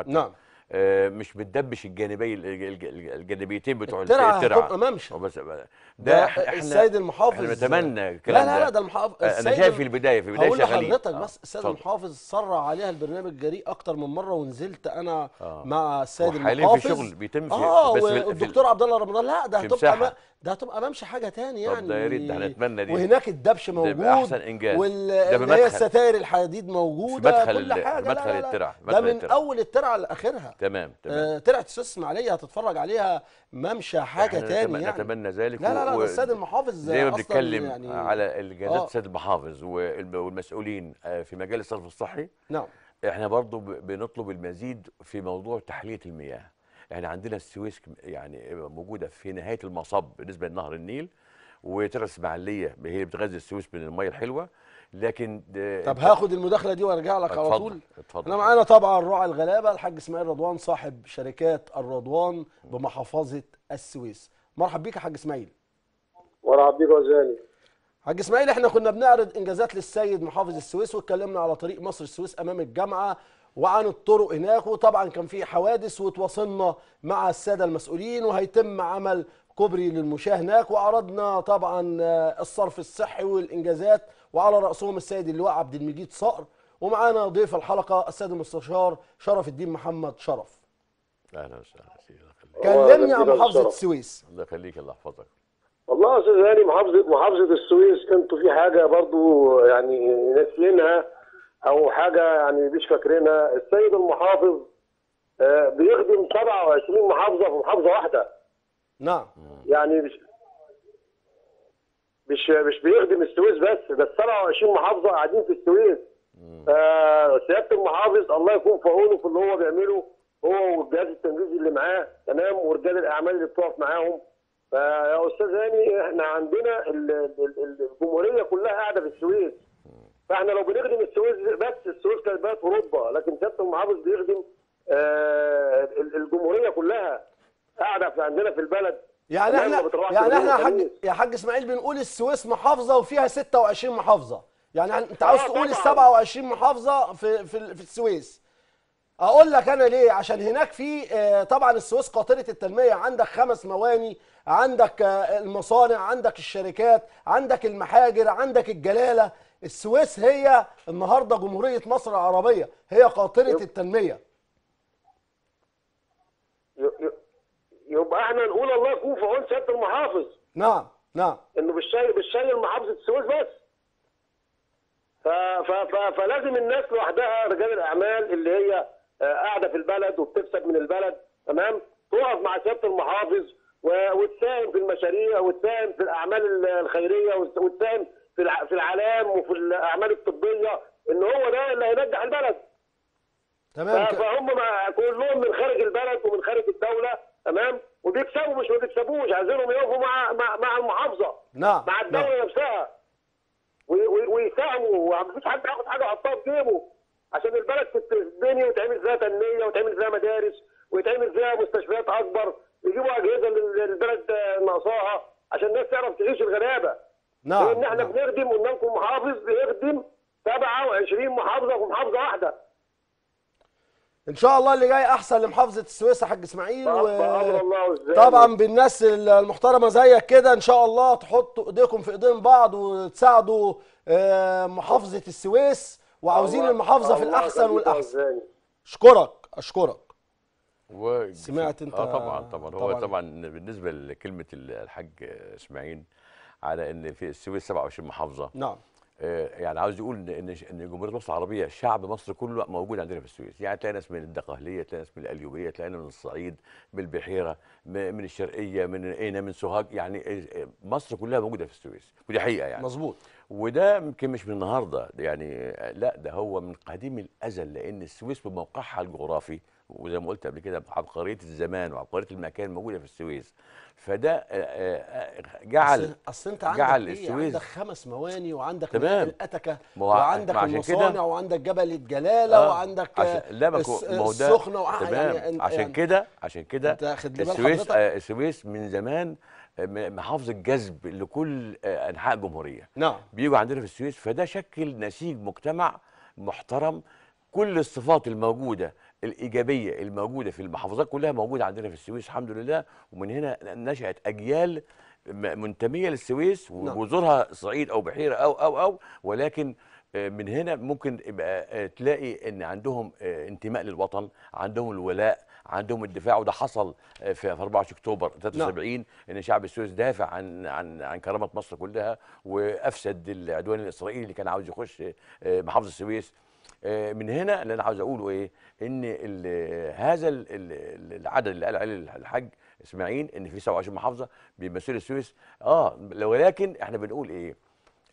Speaker 3: نعم آه، مش بتدبش الجانبي الجانبيتين بتوع الترعه الترعه ممشي بس ده, ده احنا السيد المحافظ نتمنى الكلام لا لا لا ده المحافظ انا شايف في البدايه في البدايه شغالين هقول لحضرتك إيه. بس آه، السيد
Speaker 1: المحافظ سر عليها البرنامج جريء اكتر من مره ونزلت انا آه. مع السيد المحافظ في شغل بيتم في اه بس والدكتور عبد الله رمضان لا ده هتبقى ده هتبقى ممشي حاجه تاني يعني ده يا ريت ده هنتمنى يعني. دي وهناك
Speaker 3: الدبش موجود احسن انجاز واللي هي الستاير الحديد موجوده في مدخل كل حاجه مدخل الترعه ده من اول
Speaker 1: الترعه لاخرها تمام تمام آه طلعت استثنائيه هتتفرج عليها ممشى حاجه تاني يعني نتمنى ذلك لا لا لا و... السيد المحافظ زي ما بنتكلم يعني... على الجهازات
Speaker 3: آه. السيد المحافظ والمسؤولين آه، في مجال الصرف الصحي نعم احنا برضو بنطلب المزيد في موضوع تحليه المياه احنا عندنا السويس يعني موجوده في نهايه المصب بالنسبه لنهر النيل وترس معليه هي بتغذي السويس من الميه الحلوه لكن طب هاخد
Speaker 1: المداخله دي وارجع
Speaker 3: لك على طول اتفضل انا معانا
Speaker 1: طبعا رعي الغلابه الحاج اسماعيل رضوان صاحب شركات الرضوان بمحافظه السويس مرحب بيك يا حاج اسماعيل
Speaker 5: مرحب بيك يا
Speaker 1: حاج اسماعيل احنا كنا بنعرض انجازات للسيد محافظ السويس واتكلمنا على طريق مصر السويس امام الجامعه وعن الطرق هناك وطبعا كان في حوادث وتواصلنا مع الساده المسؤولين وهيتم عمل كوبري للمشاه هناك وعرضنا طبعا آه، الصرف الصحي والانجازات وعلى راسهم السيد اللواء عبد المجيد صقر ومعانا ضيف الحلقه السيد المستشار شرف الدين محمد شرف
Speaker 3: اهلا وسهلا كلمني عن محافظه السويس الله يخليك الله يحفظك
Speaker 5: والله يا استاذ هاني محافظه محافظه السويس كانتوا في حاجه برضو يعني ناسيينها او حاجه يعني مش فاكرينها السيد المحافظ آه، بيخدم 27 محافظه في محافظه واحده نعم يعني مش مش مش بيخدم السويس بس بس 27 محافظه قاعدين في السويس آه سياده المحافظ الله يكون في عونه في اللي هو بيعمله هو والجهاز التنفيذي اللي معاه تمام ورجال الاعمال اللي بتقف معاهم فيا آه، استاذ هاني احنا عندنا الجمهوريه كلها قاعده في السويس فاحنا لو بنخدم السويس بس السويس كانت بقت اوروبا لكن سياده المحافظ بيخدم آه الجمهوريه كلها اعرف عندنا في البلد يعني احنا يعني احنا يا حاج
Speaker 1: يا حاج اسماعيل بنقول السويس محافظه وفيها 26 محافظه يعني انت آه، عاوز تقول ال 27 محافظه في في في السويس اقول لك انا ليه عشان هناك في آه، طبعا السويس قاطره التنميه عندك خمس مواني عندك آه، المصانع عندك الشركات عندك المحاجر عندك الجلاله السويس هي النهارده جمهوريه مصر العربيه هي قاطره التنميه
Speaker 5: يبقى احنا نقول الله يكون في عون سياده المحافظ
Speaker 1: نعم نعم
Speaker 5: انه بالشل بالشل محافظه السويس بس ف... ف... ف... فلازم الناس لوحدها رجال الاعمال اللي هي آه، قاعده في البلد وبتكسب من البلد تمام تقف مع سياده المحافظ وتساهم في المشاريع وتساهم في الاعمال الخيريه وتساهم في في العلام وفي الاعمال الطبيه ان هو ده اللي هينجح البلد تمام فهم كلهم من خارج البلد ومن خارج الدوله تمام وبيكسبوا مش ما بيكسبوش عايزينهم يقفوا مع مع مع المحافظه نعم مع الدوله نعم. نفسها ويساهموا ومفيش حد ياخد حاجه يحطها في جيبه عشان البلد تتبني وتعمل فيها تنميه وتعمل فيها مدارس ويتعمل فيها مستشفيات اكبر يجيبوا اجهزه للبلد ناقصاها عشان الناس تعرف تعيش الغلابه نعم لان احنا نعم. بنخدم قدامكم محافظ بيخدم 27 محافظه في محافظه واحده
Speaker 1: ان شاء الله اللي جاي احسن لمحافظه السويس يا حاج اسماعيل و... طبعا بالناس المحترمه زيك كده ان شاء الله تحطوا ايديكم في ايدين بعض وتساعدوا آه، محافظه السويس وعاوزين المحافظه في الاحسن والاحسن اشكرك اشكرك
Speaker 3: و... سمعت انت اه طبعا طبعا هو طبعا بالنسبه لكلمه الحاج اسماعيل على ان في السويس 27 محافظه نعم آه، يعني عاوز يقول ان ان جمهوريه مصر العربيه شعب مصر كله موجود عندنا في السويس يعني تلاقي ناس من الدقهليه تلاقي ناس من تلاقي ناس من الصعيد من البحيره من الشرقيه من اين من سوهاج يعني مصر كلها موجوده في السويس ودي حقيقه يعني مظبوط وده يمكن مش من النهارده يعني آه، لا ده هو من قديم الازل لان السويس بموقعها الجغرافي وزي ما قلت قبل كده عبقريه الزمان وعبقريه المكان موجوده في السويس فده آه، آه، آه، جعل اصل انت عندك جعل إيه؟ السويس عندك
Speaker 1: خمس مواني وعندك
Speaker 3: تمام الاتكه وعندك المصانع
Speaker 1: وعندك جبل الجلاله آه وعندك السخنه لا ما تمام يعني عشان يعني
Speaker 3: كده عشان كده السويس آه السويس من زمان محافظة جذب لكل أنحاء الجمهورية نعم بيجوا عندنا في السويس فده شكل نسيج مجتمع محترم كل الصفات الموجودة الايجابيه الموجوده في المحافظات كلها موجوده عندنا في السويس الحمد لله ومن هنا نشات اجيال منتميه للسويس وجذورها نعم. صعيد او بحيره او او او ولكن آه، من هنا ممكن يبقى آه، تلاقي ان عندهم آه، انتماء للوطن عندهم الولاء عندهم الدفاع وده حصل في 24 اكتوبر 73 نعم. ان شعب السويس دافع عن عن عن كرامه مصر كلها وافسد العدوان الاسرائيلي اللي كان عاوز يخش محافظه السويس آه، من هنا اللي انا عاوز اقوله ايه ان هذا العدد اللي قال عليه الحاج اسماعيل ان في 27 محافظه بيمثلوا السويس اه ولكن احنا بنقول ايه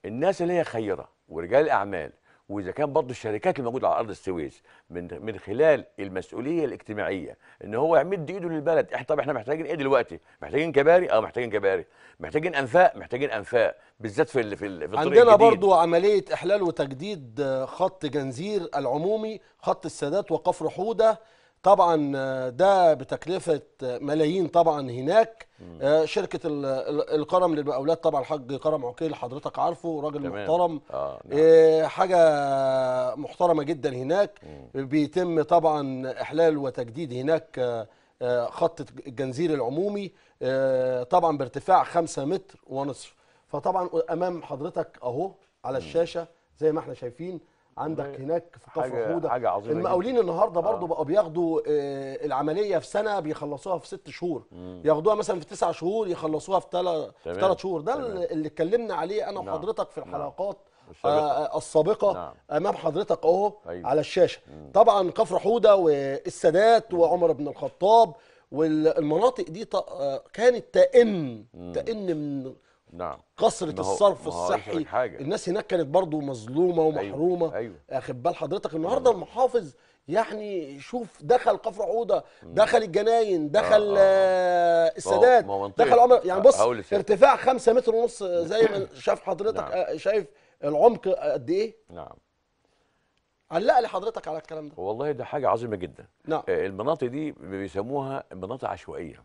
Speaker 3: الناس اللي هي خيره ورجال اعمال واذا كان برضه الشركات اللي موجوده على ارض السويس من من خلال المسؤوليه الاجتماعيه ان هو يمد ايده للبلد احنا طب احنا محتاجين ايه دلوقتي؟ محتاجين كباري؟ اه محتاجين كباري، محتاجين انفاق؟ محتاجين انفاق بالذات في في, في الطريق عندنا برضه برضو
Speaker 1: عمليه احلال وتجديد خط جنزير العمومي خط السادات وقفر حوده طبعا آه، ده بتكلفه آه، ملايين طبعا هناك مم. آه، شركه القرم للمقاولات طبعا الحاج كرم عكيل حضرتك عارفه راجل تمام. محترم آه نعم. حاجه محترمه جدا هناك مم. بيتم طبعا احلال وتجديد هناك خط الجنزير العمومي طبعا بارتفاع 5 متر ونصف فطبعا امام حضرتك اهو على الشاشه زي ما احنا شايفين عندك هناك في كفر حاجة حوده حاجه عظيمه المقاولين النهارده آه. برضو آه. بقوا بياخدوا آه العمليه في سنه بيخلصوها في ست شهور مم. ياخدوها مثلا في تسع شهور يخلصوها في ثلاث شهور ده تمام. اللي اتكلمنا عليه انا نعم. وحضرتك نعم. في الحلقات نعم. السابقة, آه، السابقة نعم. أمام حضرتك أهو أيوة. على الشاشة مم. طبعا كفر حودة والسادات وعمر بن الخطاب والمناطق دي آه، كانت تأن تأن من
Speaker 3: نعم كثره الصرف الصحي حاجة.
Speaker 1: الناس هناك كانت برضو مظلومه أيوة، ومحرومه ايوه, أيوة. اخد بال حضرتك أيوة. النهارده المحافظ يعني شوف دخل قفر عوده دخل الجناين دخل آه آه, آه، السادات دخل عمر يعني بص ارتفاع 5 متر ونص آه، زي ما شاف حضرتك نعم. آه، شايف العمق قد ايه
Speaker 3: نعم علق لي حضرتك على الكلام ده والله ده حاجه عظيمه جدا نعم المناطق دي بيسموها مناطق عشوائيه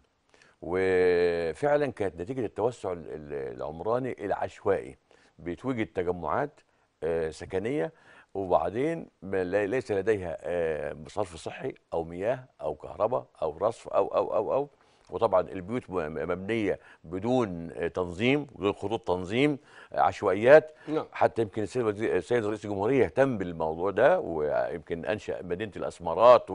Speaker 3: وفعلا كانت نتيجه التوسع العمراني العشوائي بتوجد تجمعات آه، سكنيه وبعدين ليس لديها آه، صرف صحي او مياه او كهرباء او رصف او او او او وطبعا البيوت مبنيه بدون آه، تنظيم بدون خطوط تنظيم عشوائيات نعم. حتى يمكن السيد رئيس الجمهوريه اهتم بالموضوع ده ويمكن انشا مدينه الاسمارات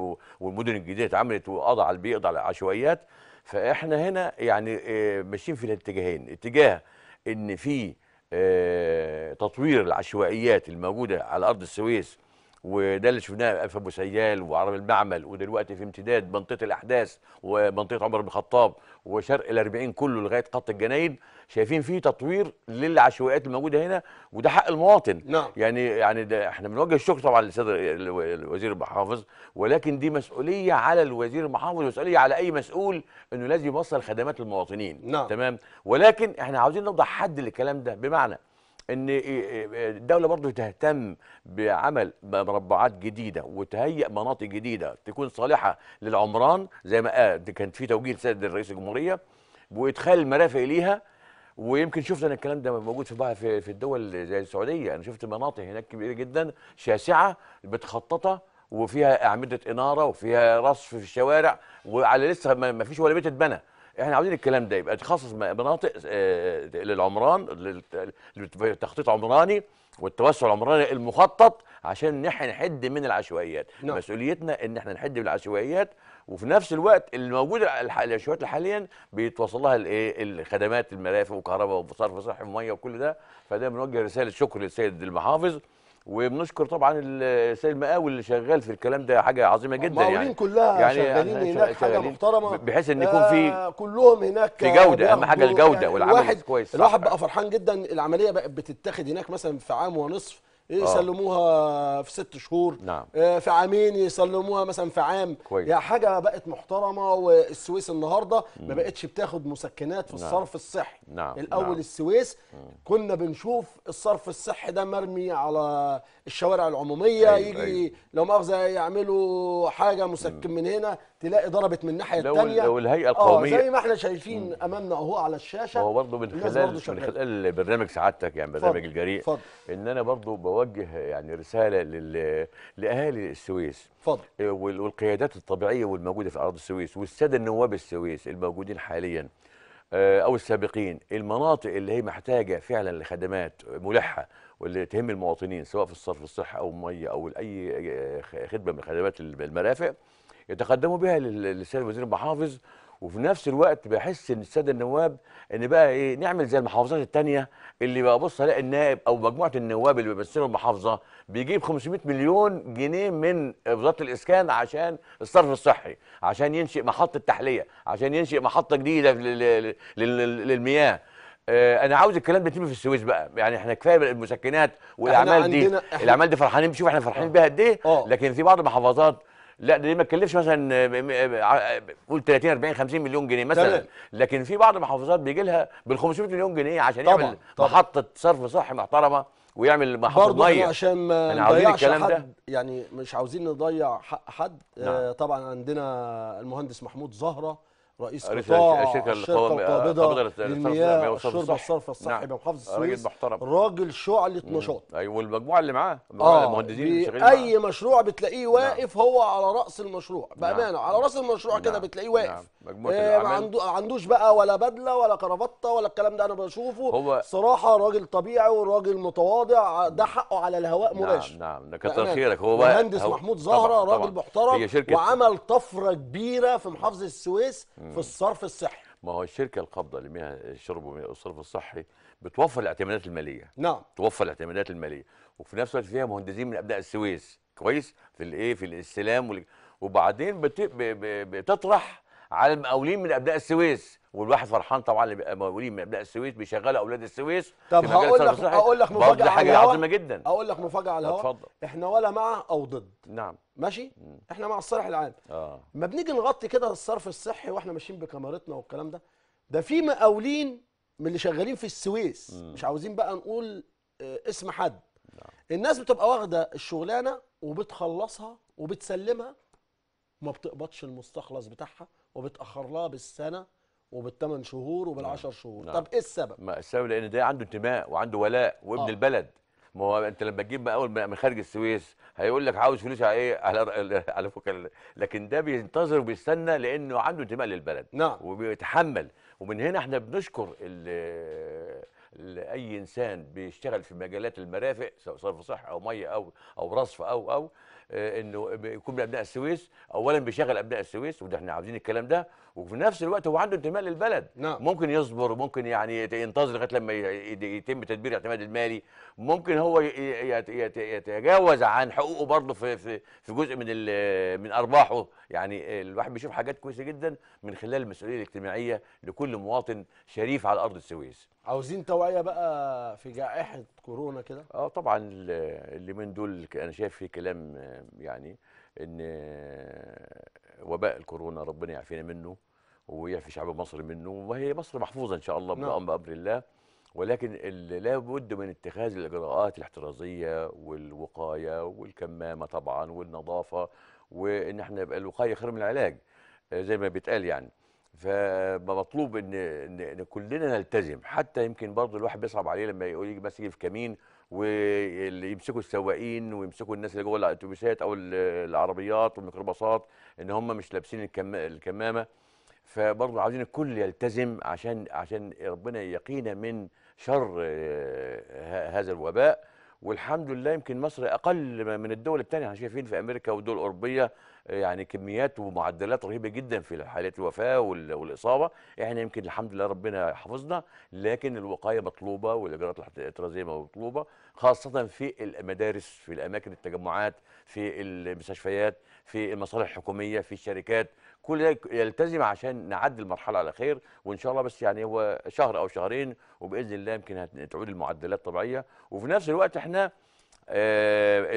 Speaker 3: والمدن الجديده اتعملت واضع البيئه على العشوائيات فاحنا هنا يعني آه، ماشيين في الاتجاهين اتجاه ان في آه، تطوير العشوائيات الموجوده على ارض السويس وده اللي شفناه في ابو سيال وعرب المعمل ودلوقتي في امتداد منطقه الاحداث ومنطقه عمر بن الخطاب وشرق الأربعين كله لغايه خط الجناين شايفين فيه تطوير للعشوائيات الموجوده هنا وده حق المواطن نعم. يعني يعني ده احنا بنوجه الشكر طبعا للسيد الوزير المحافظ ولكن دي مسؤوليه على الوزير المحافظ مسؤوليه على اي مسؤول انه لازم يوصل خدمات المواطنين نعم. تمام ولكن احنا عاوزين نوضع حد للكلام ده بمعنى ان إيه، إيه، الدوله برضه تهتم بعمل مربعات جديده وتهيئ مناطق جديده تكون صالحه للعمران زي ما كانت في توجيه سيد رئيس الجمهوريه وادخال المرافق ليها ويمكن شفنا ان الكلام ده موجود في بعض في في الدول زي السعوديه انا شفت مناطق هناك كبيره جدا شاسعه متخططه وفيها اعمده اناره وفيها رصف في الشوارع وعلى لسه ما فيش ولا بيت اتبنى احنا عاوزين الكلام ده يبقى تخصص مناطق آه، للعمران للتخطيط عمراني والتوسع العمراني المخطط عشان نحن نحد من العشوائيات نعم. مسؤوليتنا ان احنا نحد من العشوائيات وفي نفس الوقت الموجوده الشواتل حاليا بيتوصل لها الايه الخدمات المرافق وكهرباء وصرف صحي وميه وكل ده فده بنوجه رساله شكر للسيد المحافظ وبنشكر طبعا السيد المقاول اللي شغال في الكلام ده حاجه عظيمه جدا يعني المقاولين كلها يعني شغالين يعني هناك حاجه محترمه بحيث ان يكون في آه،
Speaker 1: كلهم هناك في جوده اهم حاجه الجوده والعمل كويس الواحد بقى فرحان جدا العمليه بقت بتتاخد هناك مثلا في عام ونصف إيه، آه. يسلموها في ست شهور نعم. آه، في عامين يسلموها مثلا في عام كويس. يعني حاجه بقت محترمه والسويس النهارده ما بقتش بتاخد مسكنات في نعم. الصرف الصحي نعم. الاول نعم. السويس كنا بنشوف الصرف الصحي ده مرمي على الشوارع العموميه أيوة يجي أيوة. لو مؤاخذه يعملوا حاجه مسكن من هنا تلاقي ضربت من الناحيه الثانيه لو الهيئه آه، القوميه زي ما احنا شايفين امامنا اهو على الشاشه هو
Speaker 3: برضه من خلال من خلال برنامج سعادتك يعني برنامج الجريء ان انا برضه اوجه يعني رساله لاهالي السويس اتفضل إيه، والقيادات الطبيعيه والموجوده في اراضي السويس والساده النواب السويس الموجودين حاليا آه، او السابقين المناطق اللي هي محتاجه فعلا لخدمات ملحه واللي تهم المواطنين سواء في الصرف الصحي او الميه او اي آه، خدمه من خدمات المرافق يتقدموا بها للسيد وزير المحافظ وفي نفس الوقت بحس ان الساده النواب ان بقى ايه نعمل زي المحافظات الثانيه اللي بقى بص الاقي النائب او مجموعه النواب اللي بيمثلوا المحافظه بيجيب 500 مليون جنيه من وزاره الاسكان عشان الصرف الصحي عشان ينشئ محطه تحليه عشان ينشئ محطه جديده للمياه آه، انا عاوز الكلام ده يتم في السويس بقى يعني احنا كفايه المسكنات والاعمال دي الاعمال دي فرحانين شوف احنا فرحانين آه. بيها قد ايه آه. لكن في بعض المحافظات لا دي ما تكلفش مثلا آه، آه، آه، قول 30 40 50 مليون جنيه مثلا طبعا. لكن في بعض المحافظات بيجي لها بال 500 مليون جنيه عشان طبعًا يعمل طبعًا. محطه صرف صحي محترمه ويعمل محطه ميه عشان ما نضيعش الكلام حد ده
Speaker 1: يعني مش عاوزين نضيع حق حد نعم. آه طبعا عندنا المهندس محمود زهره رئيس قطاع الشركه القابضه للمياه والشرب الصرف الصحي نعم. بمحافظه السويس آه، راجل, راجل شعله مم. نشاط
Speaker 3: ايوه والمجموعه اللي معاه آه المهندسين اي
Speaker 1: معاه. مشروع بتلاقيه نعم. واقف نعم. هو على راس المشروع نعم. بامانه نعم. على راس المشروع نعم. كده بتلاقيه واقف
Speaker 3: نعم. آه ما عندو
Speaker 1: عندوش بقى ولا بدله ولا كرافته ولا الكلام ده انا بشوفه هو صراحه راجل طبيعي وراجل متواضع ده حقه على الهواء نعم، مباشر نعم نعم كتر خيرك هو بقى مهندس محمود زهره راجل محترم وعمل
Speaker 3: طفره كبيره في محافظه السويس في الصرف الصحي ما هو الشركه القابضه لمياه الشرب والصرف الصحي بتوفر الاعتمادات الماليه نعم توفر الاعتمادات الماليه وفي نفس الوقت فيها مهندسين من ابناء السويس كويس في الايه في الاستلام وبعدين بتطرح على المقاولين من ابناء السويس والواحد فرحان طبعا اللي بيبقى مواليد من ابناء السويس بيشغلوا اولاد السويس طب هقول لك هقول لك مفاجاه برضه حاجه عظيمه جدا
Speaker 1: هقول لك مفاجاه على الهواء اتفضل احنا ولا مع او ضد نعم ماشي مم. احنا مع الصالح العام اه ما بنيجي نغطي كده الصرف الصحي واحنا ماشيين بكاميرتنا والكلام ده ده في مقاولين من اللي شغالين في السويس مم. مش عاوزين بقى نقول اه اسم حد نعم. الناس بتبقى واخده الشغلانه وبتخلصها وبتسلمها ما بتقبضش المستخلص بتاعها وبتاخر لها بالسنه وبالثمان شهور وبالعشر نعم. شهور نعم. طب ايه
Speaker 3: السبب ما السبب لان ده عنده انتماء وعنده ولاء وابن آه. البلد ما هو انت لما تجيب بقى اول من خارج السويس هيقول لك عاوز فلوس على ايه على على فكره لكن ده بينتظر وبيستنى لانه عنده انتماء للبلد نعم وبيتحمل ومن هنا احنا بنشكر اي انسان بيشتغل في مجالات المرافق سواء صرف صحه او ميه او او رصف او او آه، انه يكون من ابناء السويس اولا بيشغل ابناء السويس وده احنا عاوزين الكلام ده وفي نفس الوقت هو عنده انتماء للبلد نعم. ممكن يصبر ممكن يعني ينتظر لغايه لما يتم تدبير الاعتماد المالي ممكن هو يتجاوز عن حقوقه برضه في في جزء من من ارباحه يعني الواحد بيشوف حاجات كويسه جدا من خلال المسؤوليه الاجتماعيه لكل مواطن شريف على ارض السويس
Speaker 1: عاوزين توعيه بقى في جائحه كورونا كده
Speaker 3: اه طبعا اللي من دول انا شايف في كلام يعني ان وباء الكورونا ربنا يعافينا منه ويعفي شعب مصر منه وهي مصر محفوظه ان شاء الله نعم. بامر الله ولكن لا بد من اتخاذ الاجراءات الاحترازيه والوقايه والكمامه طبعا والنظافه وان احنا يبقى الوقايه خير من العلاج آه، زي ما بيتقال يعني فمطلوب ان ان كلنا نلتزم حتى يمكن برضه الواحد بيصعب عليه لما يقول يجي ماسك في كمين واللي يمسكوا السواقين ويمسكوا الناس اللي جوه الاتوبيسات او العربيات والميكروباصات ان هم مش لابسين الكمامه فبرضه عاوزين الكل يلتزم عشان عشان ربنا يقينا من شر آه، هذا الوباء والحمد لله يمكن مصر اقل من الدول الثانيه احنا شايفين في امريكا والدول الاوروبيه آه، يعني كميات ومعدلات رهيبه جدا في حالات الوفاه والاصابه احنا يمكن الحمد لله ربنا حافظنا لكن الوقايه مطلوبه والاجراءات الاحترازيه مطلوبه خاصه في المدارس في الاماكن التجمعات في المستشفيات في المصالح الحكوميه في الشركات كل ده يلتزم عشان نعدي المرحله على خير وان شاء الله بس يعني هو شهر او شهرين وباذن الله يمكن تعود المعدلات طبيعيه وفي نفس الوقت احنا آه،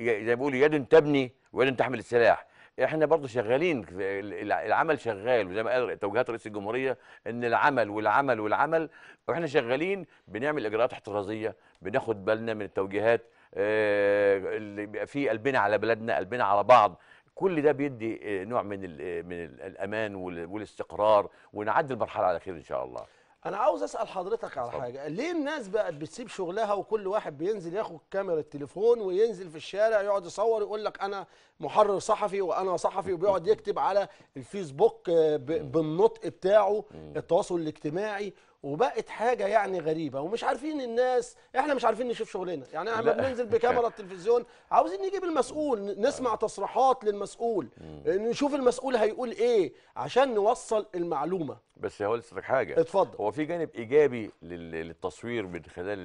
Speaker 3: زي ما بيقولوا يد تبني ويد تحمل السلاح احنا برضه شغالين العمل شغال وزي ما قال توجيهات رئيس الجمهوريه ان العمل والعمل والعمل واحنا شغالين بنعمل اجراءات احترازيه بناخد بالنا من التوجيهات آه، اللي بيبقى فيه قلبنا على بلدنا قلبنا على بعض كل ده بيدي آه، نوع من آه، من الامان والاستقرار ونعدي المرحله على خير ان شاء الله
Speaker 1: انا عاوز اسال حضرتك على صح. حاجه ليه الناس بقت بتسيب شغلها وكل واحد بينزل ياخد كاميرا التليفون وينزل في الشارع يقعد يصور يقول لك انا محرر صحفي وانا صحفي وبيقعد يكتب على الفيسبوك آه، بالنطق بتاعه التواصل الاجتماعي وبقت حاجه يعني غريبه ومش عارفين الناس احنا مش عارفين نشوف شغلنا يعني احنا بننزل بكاميرا التلفزيون عاوزين نجيب المسؤول نسمع آه. تصريحات للمسؤول آه، نشوف المسؤول هيقول ايه عشان نوصل المعلومه
Speaker 3: بس هقول لك حاجه اتفضل هو في جانب ايجابي للتصوير من خلال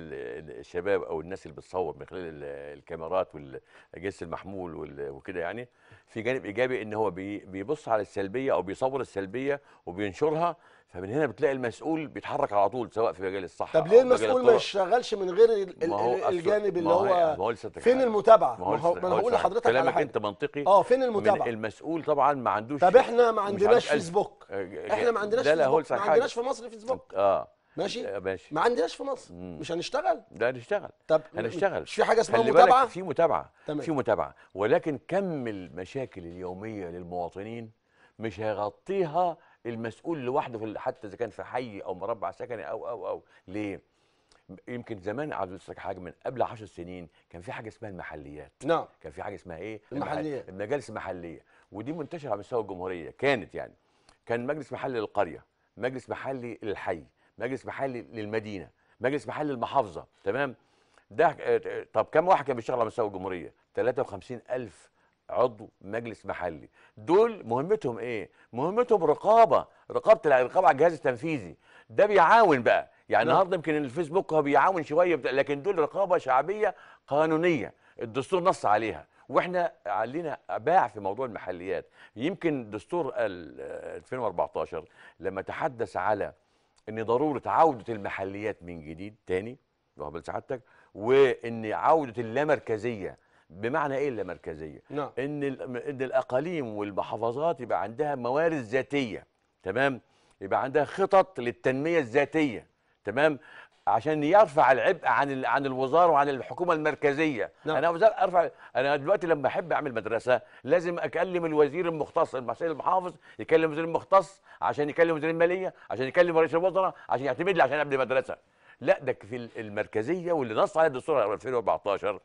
Speaker 3: الشباب او الناس اللي بتصور من خلال الكاميرات والاجهزه المحمول وكده يعني في جانب ايجابي ان هو بيبص على السلبيه او بيصور السلبيه وبينشرها فمن هنا بتلاقي المسؤول بيتحرك على طول سواء في مجال الصحه طب ليه المسؤول ما
Speaker 1: يشتغلش من غير ال ال هو الجانب اللي هو فين المتابعه ما هو ما انا هقول لحضرتك كلامك
Speaker 3: انت منطقي اه فين المتابعه المسؤول طبعا ما عندوش طب احنا ما عندناش فيسبوك إيه، إيه، احنا ما إيه، عندناش لا لا ما عندناش في
Speaker 1: مصر فيسبوك
Speaker 3: اه ماشي آه، ماشي ما عندناش في مصر مم. مش هنشتغل لا هنشتغل طب هنشتغل مش في حاجه اسمها متابعه في متابعه تمام. في متابعه ولكن كم المشاكل اليوميه للمواطنين مش هيغطيها المسؤول لوحده في حتى اذا كان في حي او مربع سكني او او او ليه؟ يمكن زمان عاوز اقول حاجه من قبل 10 سنين كان في حاجه اسمها المحليات نعم كان في حاجه اسمها ايه؟ المحليات المجالس المحليه ودي منتشره على مستوى الجمهوريه كانت يعني كان مجلس محلي للقريه مجلس محلي للحي مجلس محلي للمدينه مجلس محلي للمحافظه تمام ده آه، آه، طب كم واحد كان بيشتغل على مستوى الجمهوريه 53000 عضو مجلس محلي دول مهمتهم ايه مهمتهم رقابه رقابه الرقابه على الجهاز التنفيذي ده بيعاون بقى يعني نعم. النهارده يمكن الفيسبوك هو بيعاون شويه بتا... لكن دول رقابه شعبيه قانونيه الدستور نص عليها واحنا علينا باع في موضوع المحليات يمكن دستور 2014 لما تحدث على ان ضروره عوده المحليات من جديد تاني واخد سعادتك وان عوده اللامركزيه بمعنى ايه اللامركزيه نعم. ان ان الاقاليم والمحافظات يبقى عندها موارد ذاتيه تمام يبقى عندها خطط للتنميه الذاتيه تمام عشان يرفع العبء عن عن الوزاره وعن الحكومه المركزيه نعم. انا وزار ارفع انا دلوقتي لما احب اعمل مدرسه لازم اكلم الوزير المختص المسؤول المحافظ يكلم الوزير المختص عشان يكلم وزير الماليه عشان يكلم رئيس الوزراء عشان يعتمد لي عشان ابني مدرسه لا ده في المركزيه واللي نص عليها الدستور 2014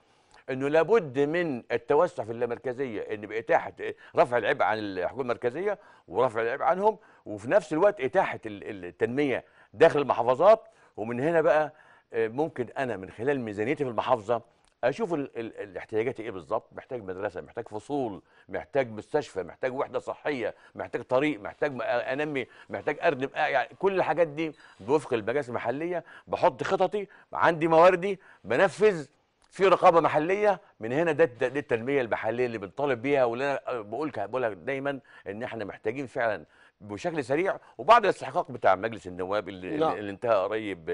Speaker 3: انه لابد من التوسع في اللامركزيه ان باتاحه رفع العبء عن الحكومه المركزيه ورفع العبء عنهم وفي نفس الوقت اتاحه التنميه داخل المحافظات ومن هنا بقى آه، ممكن انا من خلال ميزانيتي في المحافظه اشوف الاحتياجات ايه بالظبط محتاج مدرسه محتاج فصول محتاج مستشفى محتاج وحده صحيه محتاج طريق محتاج آه، انمي محتاج ارنب آه، يعني كل الحاجات دي بوفق المجالس المحليه بحط خططي عندي مواردي بنفذ في رقابه محليه من هنا ده دي التنميه المحليه اللي بنطالب بيها واللي انا بقول بقولها دايما ان احنا محتاجين فعلا بشكل سريع وبعد الاستحقاق بتاع مجلس النواب اللي, نعم. اللي انتهى قريب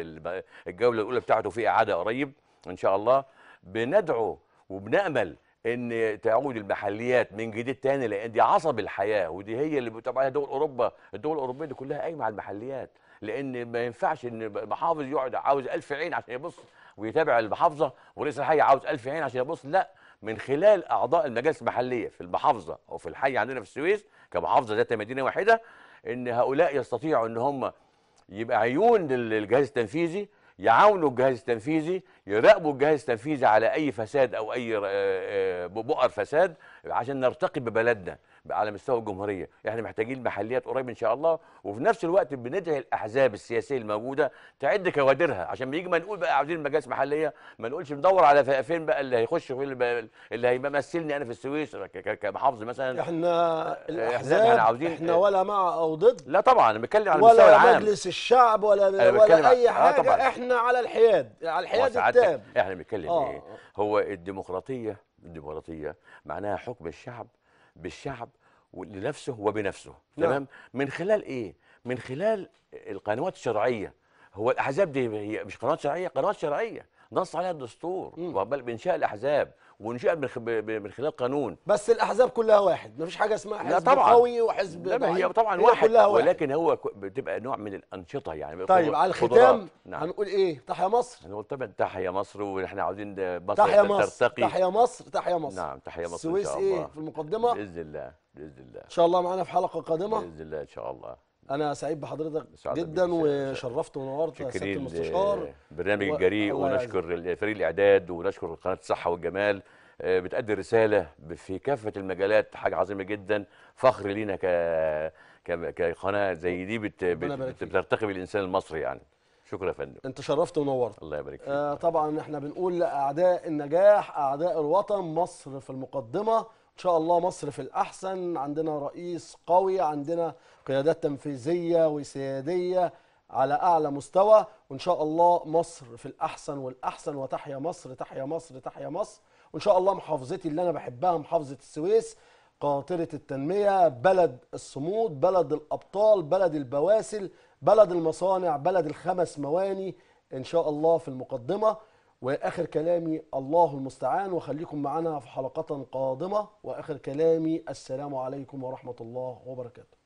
Speaker 3: الجوله الاولى بتاعته في اعاده قريب ان شاء الله بندعو وبنامل ان تعود المحليات من جديد تاني لان دي عصب الحياه ودي هي اللي بتبقى دول اوروبا الدول الاوروبيه دي كلها قايمه على المحليات لان ما ينفعش ان محافظ يقعد عاوز ألف عين عشان يبص ويتابع المحافظه ورئيس الحي عاوز 1000 عين عشان يبص لا من خلال اعضاء المجالس المحليه في المحافظه او في الحي عندنا في السويس كمحافظه ذات مدينه واحده ان هؤلاء يستطيعوا ان هم يبقى عيون للجهاز التنفيذي يعاونوا الجهاز التنفيذي يراقبوا الجهاز التنفيذي على اي فساد او اي آه، آه، بؤر فساد عشان نرتقي ببلدنا على مستوى الجمهوريه احنا محتاجين محليات قريب ان شاء الله وفي نفس الوقت بندعي الاحزاب السياسيه الموجوده تعد كوادرها عشان بيجي ما نقول بقى عاوزين مجالس محليه ما نقولش ندور على فين بقى اللي هيخش في اللي هيمثلني انا في السويس كمحافظ مثلا آه، احنا الاحزاب احنا عاوزين احنا ولا مع او ضد لا طبعا انا بتكلم على المستوى العام ولا
Speaker 1: مجلس الشعب ولا ولا اي آه، حاجه آه طبعا. احنا على الحياد على الحياد التام
Speaker 3: احنا بنتكلم آه. ايه هو الديمقراطيه الديمقراطيه معناها حكم الشعب بالشعب لنفسه وبنفسه نعم. تمام من خلال ايه من خلال القنوات الشرعيه هو الاحزاب دي هي مش قنوات شرعيه قنوات شرعيه نص عليها الدستور وقبل بانشاء الاحزاب وانشاء من خلال قانون بس الاحزاب كلها واحد ما فيش حاجه اسمها حزب لا طبعا قوي وحزب لا هي طبعا واحد, كلها واحد ولكن هو بتبقى نوع من الانشطه يعني طيب على الختام نعم. هنقول ايه تحيا مصر هنقول طبعا تحيا مصر واحنا عاوزين مصر تحيا مصر ترتقي تحيا
Speaker 1: مصر تحيا مصر نعم تحيا مصر السويس ايه في المقدمه باذن
Speaker 3: الله باذن الله ان
Speaker 1: شاء الله معانا في حلقه قادمه باذن الله ان شاء الله انا سعيد بحضرتك جدا وشرفت ونورت سياده المستشار برنامج الجريء و... ونشكر
Speaker 3: فريق الاعداد ونشكر قناه الصحه والجمال آه، بتأدي رساله في كافه المجالات حاجه عظيمه جدا فخر لينا ك كقناه زي دي بت... بت... بترتقي بالانسان المصري يعني شكرا يا فندم انت شرفت ونورت الله يبارك فيك
Speaker 1: آه طبعا احنا بنقول لاعداء النجاح اعداء الوطن مصر في المقدمه ان شاء الله مصر في الاحسن عندنا رئيس قوي عندنا قيادات تنفيذيه وسياديه على اعلى مستوى وان شاء الله مصر في الاحسن والاحسن وتحيا مصر تحيا مصر تحيا مصر وان شاء الله محافظتي اللي انا بحبها محافظه السويس قاطره التنميه بلد الصمود بلد الابطال بلد البواسل بلد المصانع بلد الخمس مواني ان شاء الله في المقدمه واخر كلامي الله المستعان وخليكم معنا في حلقه قادمه واخر كلامي السلام عليكم ورحمه الله وبركاته